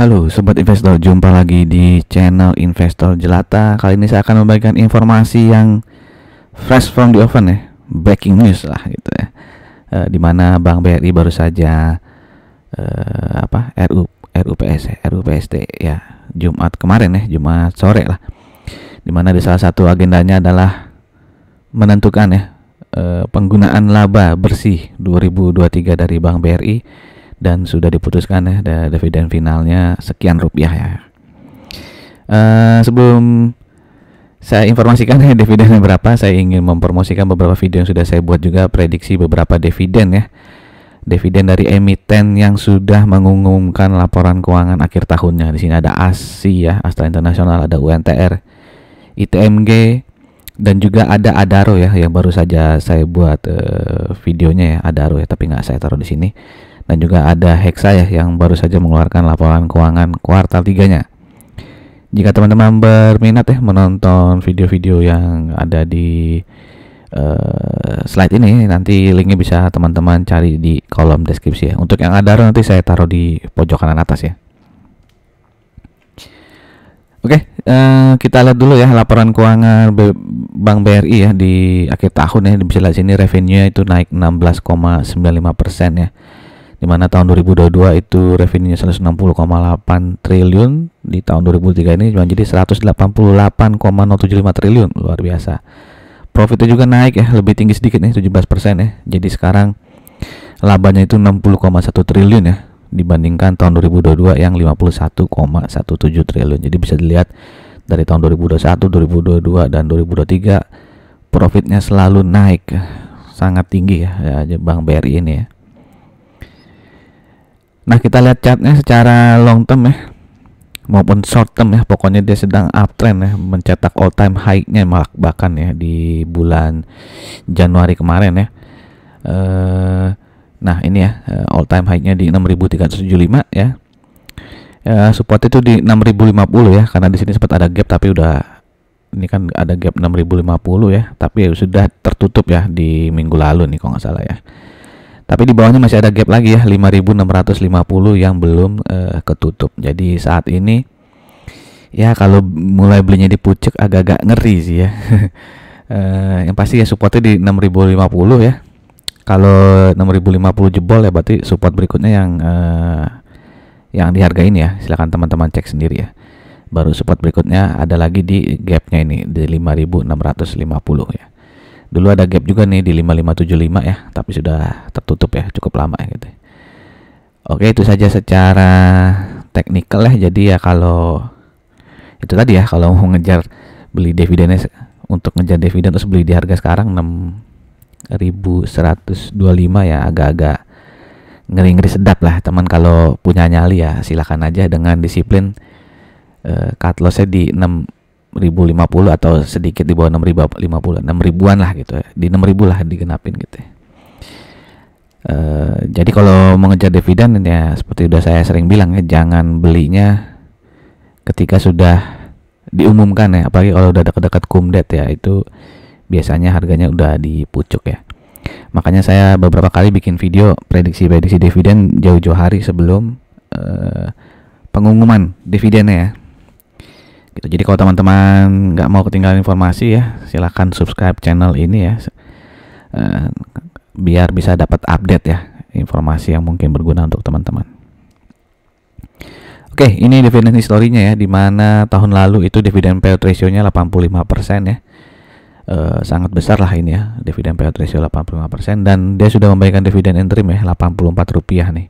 Halo Sobat Investor, jumpa lagi di channel Investor Jelata Kali ini saya akan membagikan informasi yang fresh from the oven ya Breaking news lah gitu ya e, eh, Dimana Bank BRI baru saja e, apa RU, RUPS, ya, RUPST ya Jumat kemarin ya, Jumat sore lah Dimana di salah satu agendanya adalah menentukan ya e, penggunaan laba bersih 2023 dari Bank BRI dan sudah diputuskan ya ada dividen finalnya sekian rupiah ya. Uh, sebelum saya informasikan ya dividennya berapa, saya ingin mempromosikan beberapa video yang sudah saya buat juga prediksi beberapa dividen ya. Dividen dari emiten yang sudah mengumumkan laporan keuangan akhir tahunnya. Di sini ada ASI ya, Astra Internasional, ada UNTR, ITMG, dan juga ada Adaro ya yang baru saja saya buat uh, videonya ya Adaro ya tapi nggak saya taruh di sini dan juga ada Hexa ya yang baru saja mengeluarkan laporan keuangan kuartal 3-nya. Jika teman-teman berminat ya menonton video-video yang ada di uh, slide ini, nanti linknya bisa teman-teman cari di kolom deskripsi ya. Untuk yang ada nanti saya taruh di pojok kanan atas ya. Oke, okay, uh, eh, kita lihat dulu ya laporan keuangan Bank BRI ya di akhir tahun ya. Bisa lihat sini revenue nya itu naik 16,95 persen ya di mana tahun 2022 itu revenue nya 160,8 triliun di tahun 2003 ini cuma jadi 188,075 triliun luar biasa profitnya juga naik ya lebih tinggi sedikit nih 17% persen ya jadi sekarang labanya itu 60,1 triliun ya dibandingkan tahun 2022 yang 51,17 triliun jadi bisa dilihat dari tahun 2021, 2022 dan 2023 profitnya selalu naik sangat tinggi ya, ya Bank BRI ini ya. Nah kita lihat chartnya secara long term ya maupun short term ya pokoknya dia sedang uptrend ya mencetak all time high-nya malah bahkan ya di bulan Januari kemarin ya. Uh, nah ini ya eh, all time high-nya di 6375 ya. Ya, support itu di 6050 ya karena di sini sempat ada gap tapi udah ini kan ada gap 6050 ya tapi ya sudah tertutup ya di minggu lalu nih kalau nggak salah ya tapi di bawahnya masih ada gap lagi ya 5650 yang belum uh, ketutup. Jadi saat ini ya kalau mulai belinya di pucuk agak-agak ngeri sih ya. uh, yang pasti ya supportnya di 6050 ya. Kalau 6050 jebol ya berarti support berikutnya yang uh, yang dihargain ya. Silahkan teman-teman cek sendiri ya. Baru support berikutnya ada lagi di gapnya ini di 5650 ya. Dulu ada gap juga nih di 5575 ya, tapi sudah tertutup ya, cukup lama ya gitu. Oke, itu saja secara teknikal ya. Jadi ya kalau itu tadi ya, kalau mau ngejar beli dividennya untuk ngejar dividen terus beli di harga sekarang 6125 ya agak-agak ngeri-ngeri sedap lah teman kalau punya nyali ya silahkan aja dengan disiplin uh, cut lossnya di 6 6.050 atau sedikit di bawah 6.050 6 ribuan lah gitu ya di 6 ribu lah digenapin gitu ya. Uh, jadi kalau mengejar dividen ya seperti udah saya sering bilang ya jangan belinya ketika sudah diumumkan ya apalagi kalau udah dekat-dekat kumdet ya itu biasanya harganya udah dipucuk ya makanya saya beberapa kali bikin video prediksi-prediksi dividen jauh-jauh hari sebelum uh, pengumuman dividennya ya gitu. Jadi kalau teman-teman nggak mau ketinggalan informasi ya, silahkan subscribe channel ini ya, eh, biar bisa dapat update ya informasi yang mungkin berguna untuk teman-teman. Oke, ini dividen historinya ya, dimana tahun lalu itu dividen payout ratio-nya 85% ya. E, sangat besar lah ini ya, dividen payout ratio 85% dan dia sudah memberikan dividen interim ya, 84 rupiah nih.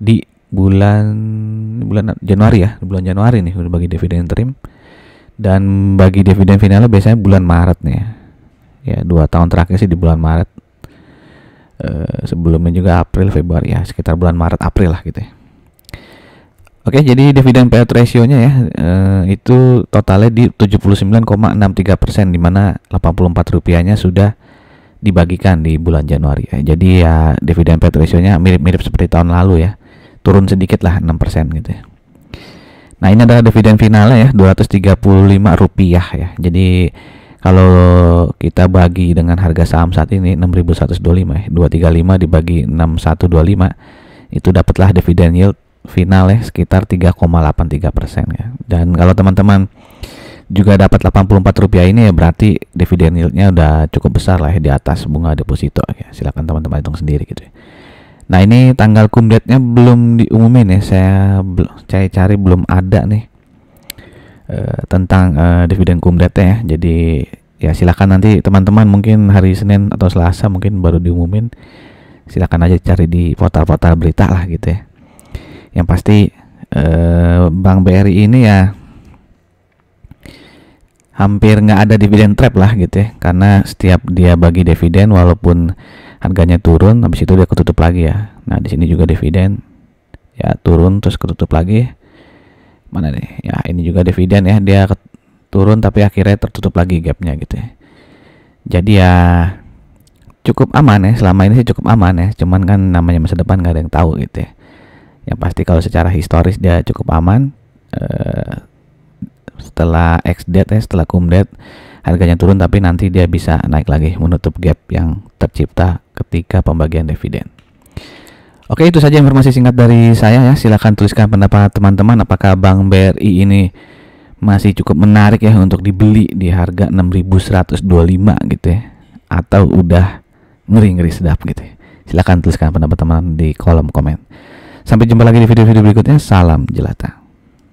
Di bulan bulan Januari ya bulan Januari nih udah bagi dividen interim dan bagi dividen final biasanya bulan Maret nih ya ya dua tahun terakhir sih di bulan Maret e, sebelumnya juga April Februari ya sekitar bulan Maret April lah gitu ya Oke, jadi dividen payout ratio-nya ya e, itu totalnya di 79,63% di mana 84 rupiahnya sudah dibagikan di bulan Januari. ya. jadi ya dividen payout ratio-nya mirip-mirip seperti tahun lalu ya turun sedikit lah 6% gitu ya. Nah ini adalah dividen finalnya ya 235 rupiah ya. Jadi kalau kita bagi dengan harga saham saat ini 6.125 ya, 235 dibagi 6125 itu dapatlah dividen yield final ya sekitar 3,83 persen ya. Dan kalau teman-teman juga dapat 84 rupiah ini ya berarti dividen yieldnya udah cukup besar lah ya di atas bunga deposito ya. Silahkan teman-teman hitung sendiri gitu ya. Nah ini tanggal kumdatnya belum diumumin ya, saya cari-cari belum ada nih e, tentang e, dividen kumdatnya ya. Jadi ya silakan nanti teman-teman mungkin hari Senin atau Selasa mungkin baru diumumin. Silakan aja cari di portal-portal berita lah gitu ya. Yang pasti e, Bank BRI ini ya hampir nggak ada dividen trap lah gitu ya, karena setiap dia bagi dividen walaupun harganya turun habis itu dia ketutup lagi ya nah di sini juga dividen ya turun terus ketutup lagi mana nih ya ini juga dividen ya dia turun tapi akhirnya tertutup lagi gapnya gitu ya jadi ya cukup aman ya selama ini sih cukup aman ya cuman kan namanya masa depan gak ada yang tahu gitu ya yang pasti kalau secara historis dia cukup aman eh, setelah ex date ya setelah cum-date harganya turun tapi nanti dia bisa naik lagi menutup gap yang tercipta ketika pembagian dividen. Oke itu saja informasi singkat dari saya ya silahkan tuliskan pendapat teman-teman apakah Bank BRI ini masih cukup menarik ya untuk dibeli di harga 6.125 gitu ya atau udah ngeri-ngeri sedap gitu ya. Silahkan tuliskan pendapat teman di kolom komen. Sampai jumpa lagi di video-video berikutnya. Salam jelata.